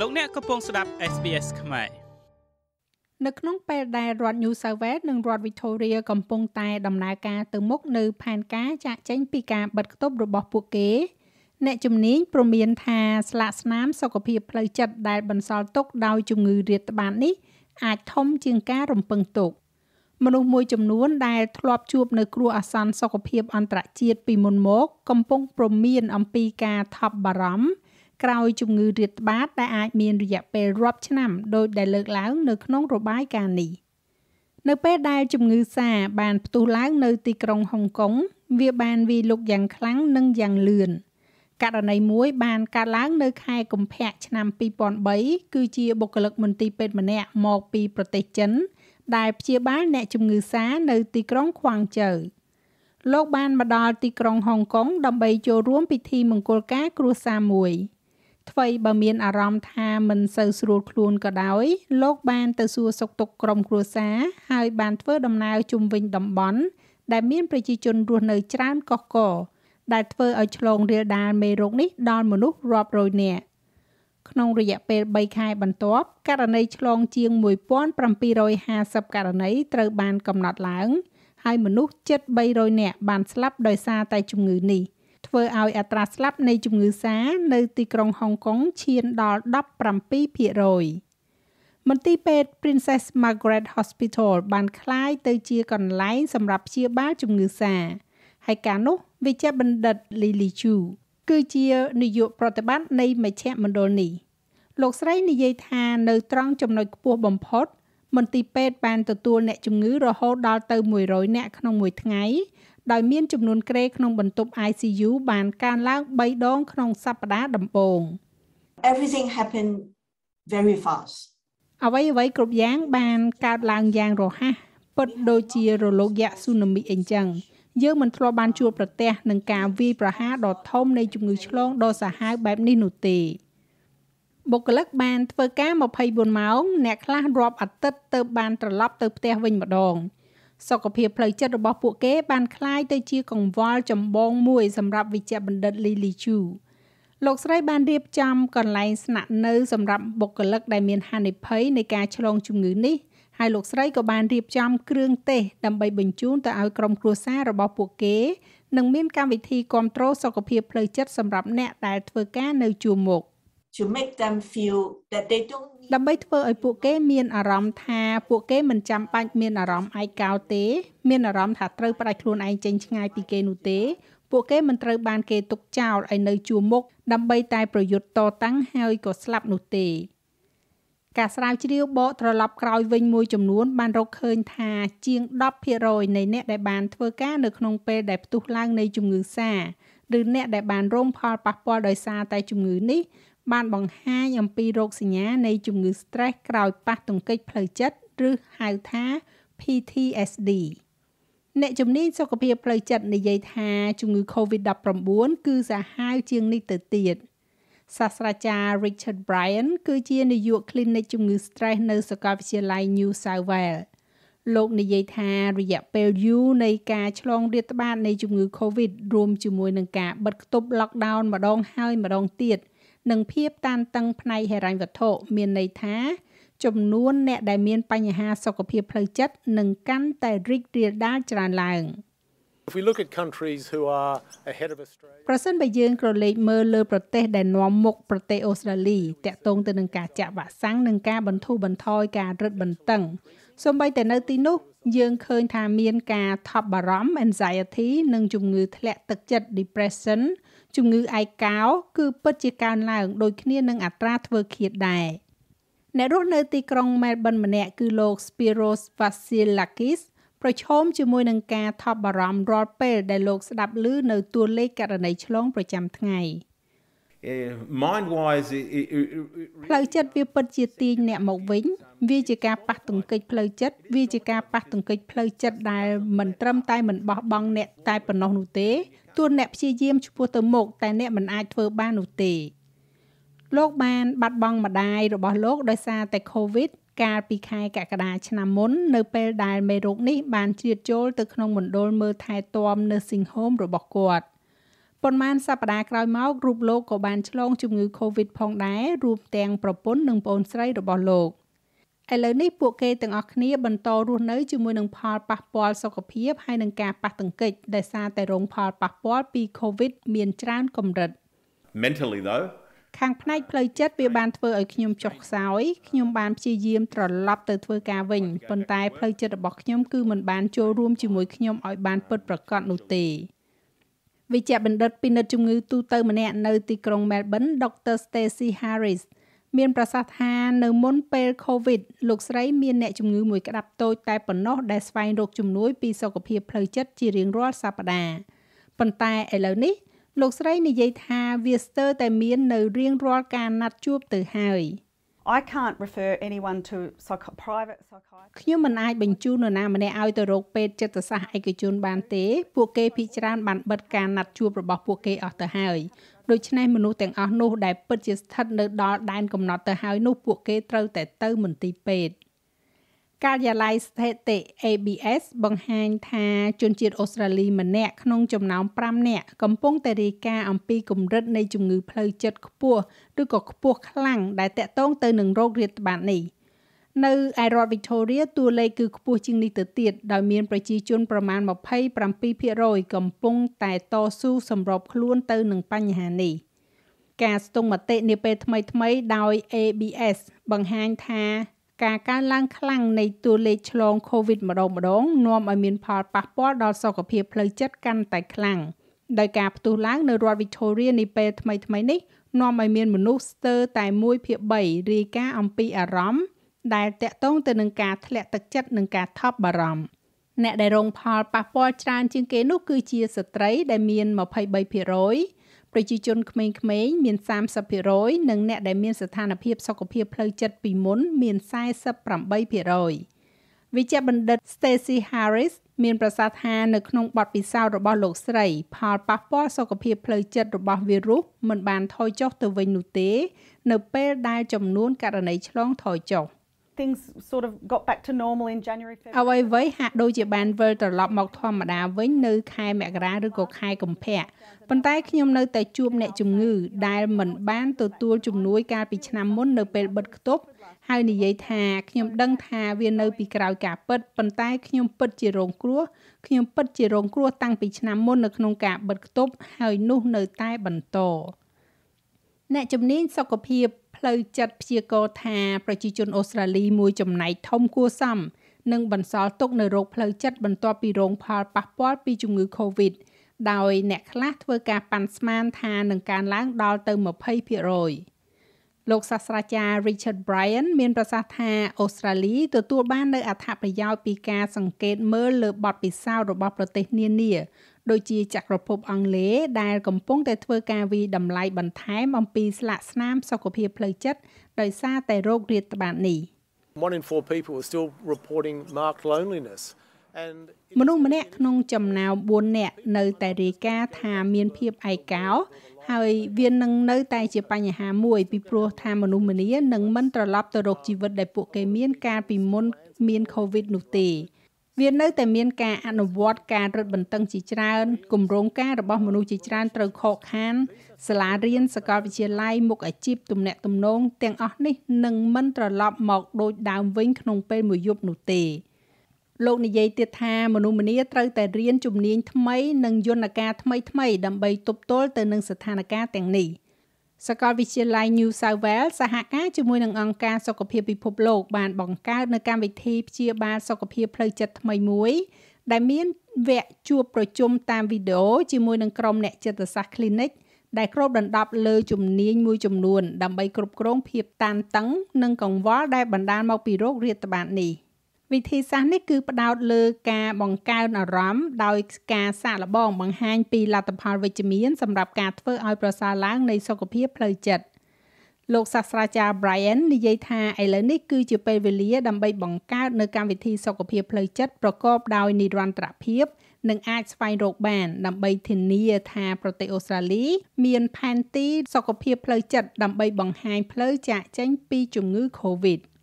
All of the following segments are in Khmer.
លោកអ្នកកំពុងស្ដាប់ SBS ខ្មែរនៅក្នុងពេលដែលរដ្ឋ New South Wales និងរដ្ឋ Victoria កំពុងតែដំណើរការទៅមុខនៅផែនការចាក់ចែងពីការបិទគប់របស់ពួកគេអ្នកជំនាញព្រមានថាស្លាកស្នាមសុខភាពផ្លូវចិត្តដែលបន្សល់ទុកដោយជំងឺរាតត្បាតនេះ អាចធំជាងការរំពឹងទុកមនុស្សមួយចំនួនដែលធ្លាប់ជួបនៅគ្រោះអាសន្នសុខភាពអន្តរជាតិពីមុនមក កំពុងព្រមានអំពីការថប់បារម្ភក្រោយជំងឺរាតត្បាតដែលអាចមានរយៈពេលរាប់ឆ្នាំដោយដែលលើកឡើងនៅក្នុងរបាយការណ៍នេះនៅពេលដែលជំងឺសាបានផ្ទុះឡើងនៅទីក្រុងហុងកុងវាបានវាយលុកយ៉ាងខ្លាំងនិងយ៉ាងលឿនករណីមួយបានកើតឡើងនៅខែកុម្ភៈឆ្នាំ2003គឺជាបុគ្គលិកមន្ទីរពេទ្យម្នាក់មកពីប្រទេសចិន ដែលព្យាបាលអ្នកជំងឺសានៅទីក្រុងខ្វាងជូវលោកបានមកដល់ទីក្រុងហុងកុងដើម្បីចូលរួមពិធីមង្គលការគ្រួសារមួយ។ថ្វីបើមានអារម្មណ៍ថាមិនសូវស្រួលខ្លួនក៏ដោយ លោកបានទៅសួរសុខទុក្ខក្រុមគ្រួសារហើយបានធ្វើដំណើរជុំវិញតំបន់ដែលមានប្រជាជនរស់នៅច្រើនកុះករដែលធ្វើឲ្យឆ្លងរាលដាលមេរោគនេះដល់មនុស្សរាប់រយនាក់ក្នុងរយៈពេល3ខែបន្ទាប់ករណីឆ្លងជាង1750ករណីត្រូវបានកំណត់ឡើងហើយមនុស្សជិត300នាក់បានស្លាប់ដោយសារតែជំងឺនេះ។ធ្វើឲ្យអត្រាស្លាប់នៃជំងឺសា នៅទីក្រុងហុងកុងឈានដល់17%មន្ទីរពេទ្យ Princess Margaret Hospital បានคล้ายទៅជាកន្លែងសម្រាប់ព្យាបាលជំងឺសាហើយការនោះវិជ្ជបណ្ឌិត Lily Chu គឺជានាយកប្រតិបត្តិនៃមជ្ឈមណ្ឌលនេះលោកស្រីនិយាយថានៅត្រង់ចំណុចខ្ពស់បំផុតមន្ទីរពេទ្យបានទទួលអ្នកជំងឺរហូតដល់ទៅ100នាក់ក្នុងមួយថ្ងៃដោយមានចំនួនគ្រេក្នុងបន្ទប់ ICU បានកើនឡើង3ដងក្នុងសប្តាហ៍ដំបូង Everything happened very fast អ្វីអ្វីគ្រប់យ៉ាងបានកើតឡើងយ៉ាងរហ័សពិតដូចជារលកយក្សស៊ូណាមីអីចឹង យើងមិនធ្លាប់បាន ជួបប្រទះនឹងការវាយប្រហារដ៏ធំនៃជំងឺឆ្លងដ៏សាហាវបែបនេះនោះទេបុគ្គលិកបានធ្វើការ24ម៉ោង អ្នកខ្លះរាប់អាទិត្យទើបបានត្រឡប់ទៅផ្ទះវិញម្ដងសុខភាពផ្លូវចិត្តរបស់ពួកគេបានคล้ายទៅជាកង្វល់ចម្បងមួយសម្រាប់វិជ្ជបណ្ឌិតលីលីជូលោកស្រីបានរៀបចំកន្លែងស្នាក់នៅសម្រាប់បុគ្គលិកដែលមានហានិភ័យនៃការឆ្លងជំងឺនេះហើយលោកស្រីក៏បានរៀបចំគ្រឿងទេសដើម្បីបញ្ជូនទៅឲ្យក្រុមគ្រួសាររបស់ពួកគេ និងមានកម្មវិធីគ្រប់គ្រងសុខភាពផ្លូវចិត្តសម្រាប់អ្នកដែលធ្វើការនៅជួរមុខ។ to make them feel that they don't ដើម្បីធ្វើឲ្យពួកគេ មានអារម្មណ៍ថាពួកគេមិនចាំបាច់មានអារម្មណ៍ឯកោទេមានអារម្មណ៍ថាត្រូវផ្ដាច់ខ្លួនឯងចេញឆ្ងាយពីគេនោះទេ ពួកគេមិនត្រូវបានគេទុកចោលឲ្យនៅជួរមុខដើម្បីតែប្រយុទ្ធតតាំងហើយក៏ស្លាប់នោះទេការស្រាវជ្រាវបកត្រឡប់ក្រោយវិញមួយចំនួន បាន រកឃើញថា ជាង10%នៃអ្នកដែលបានធ្វើការនៅក្នុងពេលដែលផ្ទុះឡើងនៃជំងឺសាឬអ្នកដែលបានរងផលប៉ះពាល់ដោយសារតែ ជំងឺនេះបានបង្ហាញអំពីរោគសញ្ញានៃជំងឺ stress ក្រោយប៉ះទង្គិចផ្លូវចិត្តឬហៅថា PTSD អ្នកជំនាញសុខភាពផ្លូវចិត្តនិយាយថាជំងឺ COVID-19 គឺសាហាវជាងនេះទៅទៀតសាស្ត្រាចារ្យ Richard Bryan គឺជានាយក clinic ជំងឺ stress នៅសាកលវិទ្យាល័យ New South Wales លោកនិយាយថារយៈពេលយូរនៃការឆ្លងរាតត្បាតនៃជំងឺ Covid រួមជាមួយនឹងការបិទគប់ lockdown ម្ដងហើយម្ដងទៀតនិងភាព តានតឹងផ្នែកហិរញ្ញវត្ថុមានន័យថាចំនួនអ្នកដែលមានបញ្ហាសុខភាពផ្លូវចិត្តនឹងកាន់តែរីករាលដាលច្រើនឡើង។ប្រសិនបើយើងក្រឡេកមើលលើប្រទេស ដែលនាំមុខប្រទេសអូស្ត្រាលីតាក់ទងទៅនឹងការចាក់វ៉ាក់សាំងនិងការបន្ធូរបន្ថយការរឹតបន្តឹងសូម្បីតែនៅទីនោះយើងឃើញថាមានការថប់បារម្ភ anxiety និងជំងឺធ្លាក់ទឹកចិត្ត depression ជំងឺឯកោ គឺពិតជាកើនឡើងដូចគ្នានឹងអត្រាធ្វើឃាតដែរអ្នករស់នៅទីក្រុង Melbourne ម្នាក់គឺលោក Spiros Vasilakis ប្រឈមជាមួយនឹងការថប់បារម្ភរាល់ពេលដែលលោកស្ដាប់ឮនៅតួលេខករណីឆ្លងប្រចាំថ្ងៃ។ mind wise ផ្លូវចិត្តវាពិតជាទាញអ្នកមកវិញ វាជាការប៉ះទង្គិចផ្លូវចិត្តវាជាការប៉ះទង្គិចផ្លូវចិត្តដែលមិនត្រឹមតែមិនបោះបង់អ្នកតែប៉ុណ្ណោះនោះទេទោះអ្នកព្យាយាមឆ្ពោះទៅមុខតែអ្នកមិនអាចធ្វើបាននោះទេលោកបាន បាត់បង់ម្ដាយរបស់លោកដោយសារតែ COVID កាលពីខែកក្កដាឆ្នាំមុននៅពេលដែលមេរោគនេះ បានជ្រៀតចូលទៅក្នុងមណ្ឌលមើលថែទាំ nursing home របស់គាត់។ប៉ុន្មានសប្តាហ៍ក្រោយមករូបលោកក៏បានឆ្លងជំងឺ Covid ផងដែររួមទាំងប្រពន្ធនិងប្អូនស្រីរបស់លោកឥឡូវនេះពួកគេទាំងអស់គ្នាបន្តរស់នៅជាមួយនឹងផលប៉ះពាល់សុខភាពហើយនឹងការប៉ះទង្គិចដោយសារតែរងផលប៉ះពាល់ពី Covid មានច្រើនកម្រិត Mentally though ខាងផ្នែកផ្លូវចិត្តវាបានធ្វើឲ្យខ្ញុំចុះខ្សោយខ្ញុំបានព្យាយាមត្រឡប់ទៅធ្វើការវិញប៉ុន្តែផ្លូវចិត្តរបស់ខ្ញុំគឺមិនបានចូលរួមជាមួយខ្ញុំឲ្យបានពិតប្រាកដនោះទេវេជ្ជបណ្ឌិតពិនិត្យជំងឺទូទៅម្នាក់នៅទីក្រុង Melbourne ដុកទ័រ Stacy Harris មាន ប្រសាសន៍ថានៅមុនពេល COVID លោកស្រីមានអ្នកជំងឺមួយក្តាប់តូចតែប៉ុណ្ណោះដែលស្វែងរកជំនួយ ពីសុខភាពផ្លូវចិត្តជារៀងរាល់សប្តាហ៍ប៉ុន្តែឥឡូវនេះលោកស្រីនិយាយថាវាស្ទើរតែមាននៅរៀងរាល់ការណាត់ជួបទៅហើយ។ I can't refer anyone to psych- private psychiatrist ខ្ញុំមិនអាចបញ្ជូននរណាម្នាក់ឲ្យទៅរកពេទ្យចិត្តសាស្ត្រឯកជនបានទេពួកគេភ័យច្រើនបានបិទការណាត់ជួបរបស់ពួកគេអស់ទៅហើយដូច្នេះមនុស្សទាំងអស់នោះដែលពិតជាស្ថិតនៅដល់ដែនកំណត់ទៅហើយនោះពួកគេត្រូវតែទៅមន្ទីរពេទ្យការិយាល័យស្ថិតិ ABS បង្ហាញថា ជនជាតិអូស្ត្រាលីម្នាក់ក្នុងចំណោម5នាក់កំពុងតែរាយការណ៍អំពីកម្រិតនៃជំងឺផ្លូវចិត្តខ្ពស់ឬក៏ខ្ពស់ខ្លាំងដែលតាក់ទងទៅនឹងโรគរាតត្បាតនេះនៅឯរដ្ឋ Victoria តួលេខគឺខ្ពស់ជាងនេះទៅទៀត ដោយមានប្រជាជនប្រមាណ27%កំពុងតែតស៊ូសម្របខ្លួនទៅនឹងបញ្ហានេះការស្ទង់មតិនាពេលថ្មីៗដោយ ABS បង្ហាញថាការកើនឡើងខ្លាំងនៃតួលេខឆ្លង COVID ម្ដងម្ដងនាំឲ្យមានផលប៉ះពាល់ដល់សុខភាពផ្លូវចិត្តកាន់តែខ្លាំងដោយការផ្ទុះឡើងនៅរដ្ឋ Victoria នាពេលថ្មីៗនេះនាំឲ្យមានមនុស្សស្ទើរតែ1ភាគ3រាយការណ៍អំពីអារម្មណ៍ដែលតាក់ទងទៅនឹងការធ្លាក់ទឹកចិត្តនិងការថប់បារម្ភអ្នកដែលរងផលប៉ះពាល់ច្រើនជាងគេនោះគឺជាស្ត្រីដែលមាន23%ប្រជាជនក្មេងៗមាន30%និងអ្នកដែលមានស្ថានភាពសុខភាពផ្លូវចិត្តពីមុនមាន48%វិជ្ជបណ្ឌិត Stacy Harris មានប្រសាសន៍ថានៅក្នុងបទពិសោធន៍របស់លោកស្រី ផលប៉ះពាល់សុខភាពផ្លូវចិត្តរបស់វីរុសមិនបានថយចុះទៅវិញនោះទេ នៅពេលដែលចំនួនករណីឆ្លងថយចុះ things sort of got back to normal in January February អ្វីអ្វីហាក់ដូចជាបានវិលត្រឡប់មកធម្មតាវិញនៅខែមករាឬក៏ខែកុម្ភៈប៉ុន្តែខ្ញុំនៅតែជួបអ្នកជំងឺដែលមិនបានទទួលជំនួយកាលពីឆ្នាំមុននៅពេលបិទគប់ហើយនិយាយថាខ្ញុំដឹងថាវានៅពីក្រោយការពិតប៉ុន្តែខ្ញុំពិតជារងគ្រោះខ្ញុំពិតជារងគ្រោះតាំងពីឆ្នាំមុននៅក្នុងការបិទគប់ហើយនោះនៅតែបន្តអ្នកជំនាញសុខភាពផ្លូវចិត្តព្យាករថាប្រជាជនអូស្ត្រាលីមួយចំណែកធំគួសមនឹងបន្សល់ទុកនៅរោគផ្លូវចិត្តបន្ទាប់ពីរងផលប៉ះពាល់ពីជំងឺ Covid ដោយអ្នកខ្លះធ្វើការប៉ាន់ស្មានថានឹងកើនឡើងដល់ទៅ20%លោកសាស្ត្រាចារ្យ Richard Bryan មានប្រសាសន៍ថាអូស្ត្រាលីទទួលបាននូវអត្ថប្រយោជន៍ពីការសង្កេតមើលលើបទពិសោធន៍របស់ប្រទេសនានាដូចជាចក្រភព អង់គ្លេសដែលកំពុងតែធ្វើការវិតម្លៃបន្ថែមអំពីស្លាកស្នាមសុខភាពផ្លូវចិត្តដោយសារតែโรគរាតត្បាតនេះ One in 4 people is still reporting marked loneliness មនុស្សម្នាក់ក្នុងចំណោម4នាក់នៅតែរាយការណ៍ថាមានភាពឯកោ ហើយវានឹងនៅតែជាបញ្ហាមួយពីព្រោះថាមនុស្សម្នានឹងមិនត្រឡប់ទៅរកជីវិត ដែលពួកគេមានកាលពីមុនមាន COVID នោះទេវានៅតែមានការអនុវត្តការរឹតបន្តឹងជាច្រើនគម្រោងការរបស់មនុស្សជាច្រើនត្រូវខកខានសាលារៀនសាកលវិទ្យាល័យមុខអាជីពទំនាក់ទំនងទាំងអស់នេះនឹងមិនត្រឡប់មកដូចដើមវិញ ក្នុងពេលមួយយប់នោះទេលោកនិយាយទៀតថាមនុស្សម្នាត្រូវតែរៀនជំនាញថ្មីនិងយន្តការថ្មីថ្មីដើម្បីទប់ទល់ទៅនឹងស្ថានភាពទាំងនេះ។សាកលវិទ្យាល័យ New South Wales សហការជាមួយនឹងអង្គការសុខភាពពិភពលោក បានបង្កើតនូវកម្មវិធីព្យាបាលសុខភាពផ្លូវចិត្តថ្មីមួយ ដែលមានវគ្គជួបប្រជុំតាមវីដេអូជាមួយនឹងក្រុមអ្នកចិត្តសាស្ត្រ clinic ដែលគ្របដណ្ដប់លើជំនាញមួយចំនួន ដើម្បីគ្រប់គ្រងភាពតានតឹងនិងកង្វល់ដែលបណ្ដាលមកពីโรគរាតត្បាតនេះ។វិធីសាស្ត្រនេះគឺផ្ដោតលើការបង្កើនអារម្មណ៍ដោយការសាកល្បងបង្ហាញពីលទ្ធផលវិជ្ជមានសម្រាប់ការធ្វើឲ្យប្រសើរឡើងនៃសុខភាពផ្លូវចិត្តលោកសាស្ត្រាចារ្យ Brian និយាយថាឥឡូវនេះគឺជាពេលវេលាដើម្បីបង្កើតនូវកម្មវិធីសុខភាពផ្លូវចិត្តប្រកបដោយនិរន្តរភាព និងអាចស្វែងរកបានដើម្បីធានាថាប្រទេសអូស្ត្រាលី មានផែនទីសុខភាពផ្លូវចិត្តដើម្បីបង្ហាញផ្លូវចាកចេញពីជំងឺ Covid ។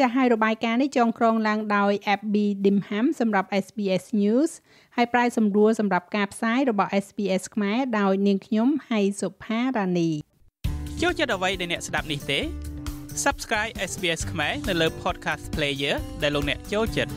ចាស់ហើយរបាយការណ៍នេះចងក្រងឡើងដោយ FB Dimham សម្រាប់ SBS News ហើយប្រាយសម្រួលសម្រាប់ការផ្សាយរបស់ SBS ខ្មែរដោយនាងខ្ញុំហៃសុផារ៉ានីចូលចិត្តអ្វីដែលអ្នក ស្ដាប់នេះទេ Subscribe SBS ខ្មែរនៅលើ Podcast Player ដែលលោកអ្នកចូលចិត្ត